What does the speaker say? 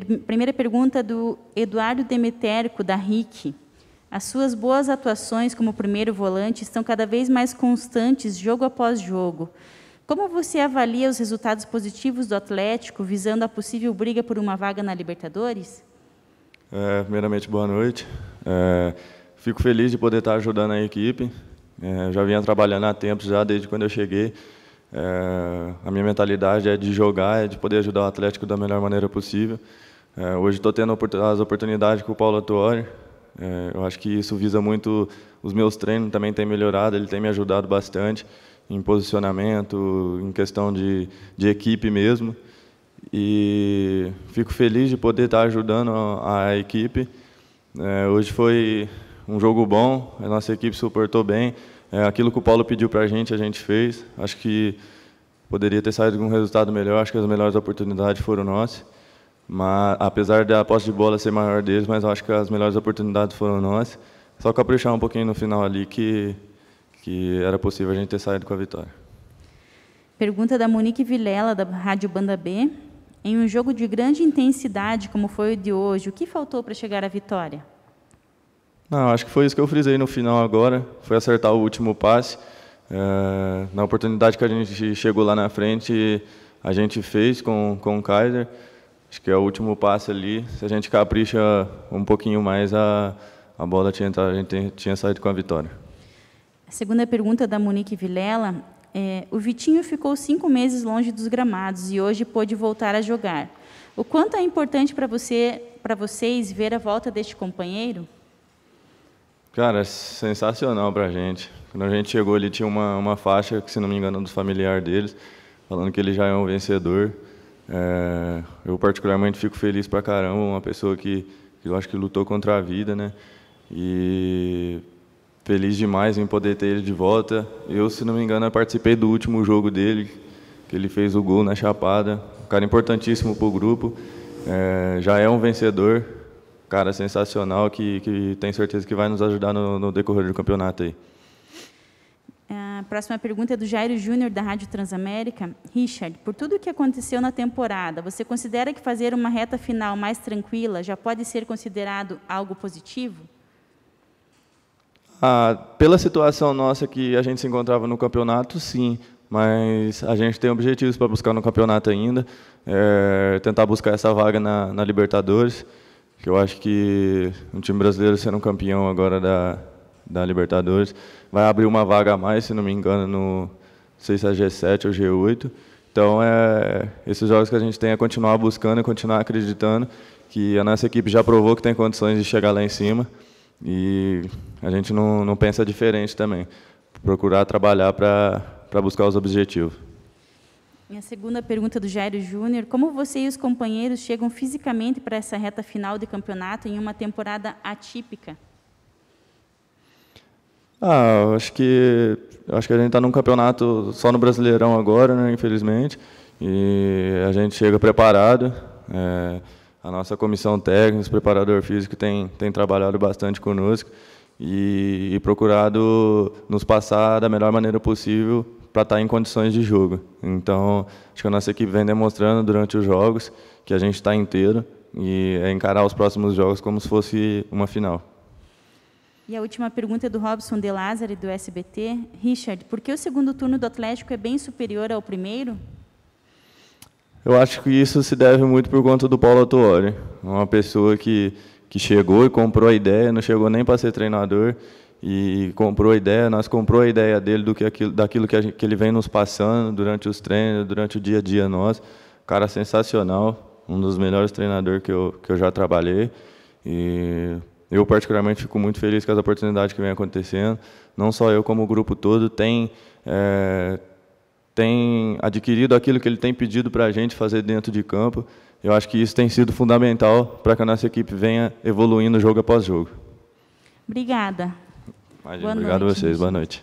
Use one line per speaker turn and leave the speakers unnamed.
Per primeira pergunta do Eduardo Demeterco, da RIC. As suas boas atuações como primeiro volante estão cada vez mais constantes, jogo após jogo. Como você avalia os resultados positivos do Atlético, visando a possível briga por uma vaga na Libertadores?
É, primeiramente, boa noite. É, fico feliz de poder estar ajudando a equipe. É, já vinha trabalhando há tempos, já desde quando eu cheguei. É, a minha mentalidade é de jogar, é de poder ajudar o Atlético da melhor maneira possível. É, hoje estou tendo as oportunidades com o Paulo Atuori. É, eu acho que isso visa muito os meus treinos, também tem melhorado, ele tem me ajudado bastante em posicionamento, em questão de, de equipe mesmo. E fico feliz de poder estar tá ajudando a, a equipe. É, hoje foi um jogo bom, a nossa equipe suportou bem, é, aquilo que o Paulo pediu para a gente, a gente fez. Acho que poderia ter saído com um resultado melhor. Acho que as melhores oportunidades foram nossas. Mas, apesar da posse de bola ser maior deles, mas acho que as melhores oportunidades foram nossas. Só caprichar um pouquinho no final ali que, que era possível a gente ter saído com a vitória.
Pergunta da Monique Vilela, da Rádio Banda B. Em um jogo de grande intensidade como foi o de hoje, o que faltou para chegar à vitória?
Não, acho que foi isso que eu frisei no final agora, foi acertar o último passe. É, na oportunidade que a gente chegou lá na frente, a gente fez com, com o Kaiser. Acho que é o último passe ali. Se a gente capricha um pouquinho mais, a, a bola tinha entrado, a gente tinha saído com a vitória.
A segunda pergunta é da Monique Vilela. É, o Vitinho ficou cinco meses longe dos gramados e hoje pôde voltar a jogar. O quanto é importante para você, para vocês ver a volta deste companheiro?
Cara, sensacional pra gente. Quando a gente chegou ali, tinha uma, uma faixa, que se não me engano, do familiar deles, falando que ele já é um vencedor. É, eu, particularmente, fico feliz pra caramba, uma pessoa que, que eu acho que lutou contra a vida, né? E feliz demais em poder ter ele de volta. Eu, se não me engano, participei do último jogo dele, que ele fez o gol na Chapada. Um cara importantíssimo para o grupo. É, já é um vencedor cara sensacional que, que tem certeza que vai nos ajudar no, no decorrer do campeonato aí.
A próxima pergunta é do Jairo Júnior, da Rádio Transamérica. Richard, por tudo o que aconteceu na temporada, você considera que fazer uma reta final mais tranquila já pode ser considerado algo positivo?
Ah, pela situação nossa que a gente se encontrava no campeonato, sim. Mas a gente tem objetivos para buscar no campeonato ainda. É, tentar buscar essa vaga na, na Libertadores que eu acho que um time brasileiro sendo campeão agora da, da Libertadores vai abrir uma vaga a mais, se não me engano, no sei se é G7 ou G8. Então, é, esses jogos que a gente tem é continuar buscando e continuar acreditando que a nossa equipe já provou que tem condições de chegar lá em cima e a gente não, não pensa diferente também. Procurar trabalhar para buscar os objetivos.
Minha segunda pergunta do Jairo Júnior: Como você e os companheiros chegam fisicamente para essa reta final de campeonato em uma temporada atípica?
Ah, acho que acho que a gente está num campeonato só no Brasileirão agora, né, infelizmente, e a gente chega preparado. É, a nossa comissão técnica, os preparador físico tem tem trabalhado bastante conosco e, e procurado nos passar da melhor maneira possível para estar tá em condições de jogo. Então, acho que a nossa equipe vem demonstrando durante os jogos que a gente está inteiro e é encarar os próximos jogos como se fosse uma final.
E a última pergunta é do Robson De Lázari, do SBT. Richard, por que o segundo turno do Atlético é bem superior ao primeiro?
Eu acho que isso se deve muito por conta do Paulo Atuori, uma pessoa que, que chegou e comprou a ideia, não chegou nem para ser treinador, e comprou a ideia, nós comprou a ideia dele do que aquilo, daquilo que, gente, que ele vem nos passando durante os treinos, durante o dia a dia nós, Cara sensacional, um dos melhores treinadores que eu, que eu já trabalhei. E eu, particularmente, fico muito feliz com as oportunidades que vem acontecendo. Não só eu, como o grupo todo, tem, é, tem adquirido aquilo que ele tem pedido para a gente fazer dentro de campo. Eu acho que isso tem sido fundamental para que a nossa equipe venha evoluindo jogo após jogo.
Obrigada. Imagina, Boa obrigado a
vocês. Boa noite.